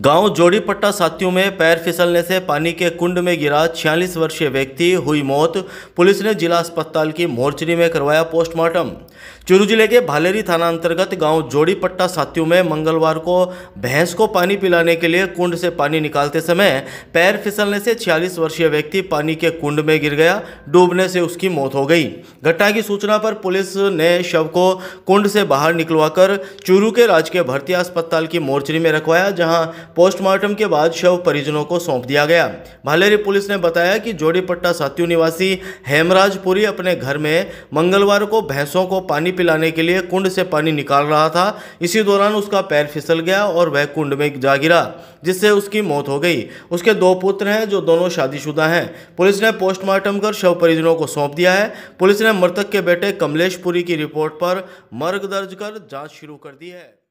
गांव जोड़ीपट्टा साथियों में पैर फिसलने से पानी के कुंड में गिरा 46 वर्षीय व्यक्ति हुई मौत पुलिस ने जिला अस्पताल की मोर्चरी में करवाया पोस्टमार्टम चुरू जिले के भालेरी थाना अंतर्गत गांव जोड़ीपट्टा साथियों में मंगलवार को भैंस को पानी पिलाने के लिए कुंड से पानी निकालते समय पैर फिसलने से छियालीस वर्षीय व्यक्ति पानी के कुंड में गिर गया डूबने से उसकी मौत हो गई घटना की सूचना पर पुलिस ने शव को कुंड से बाहर निकलवाकर चूरू के राजकीय भर्ती अस्पताल की मोर्चरी में रखवाया जहाँ पोस्टमार्टम के बाद शव परिजनों को सौंप दिया गया भालेरी पुलिस ने बताया कि जोड़ीपट्टा सात्यू निवासी हेमराजपुरी अपने घर में मंगलवार को भैंसों को पानी पिलाने के लिए कुंड से पानी निकाल रहा था इसी दौरान उसका पैर फिसल गया और वह कुंड में जा गिरा जिससे उसकी मौत हो गई उसके दो पुत्र हैं जो दोनों शादीशुदा हैं पुलिस ने पोस्टमार्टम कर शव परिजनों को सौंप दिया है पुलिस ने मृतक के बेटे कमलेश पुरी की रिपोर्ट पर मर्ग दर्ज कर जांच शुरू कर दी है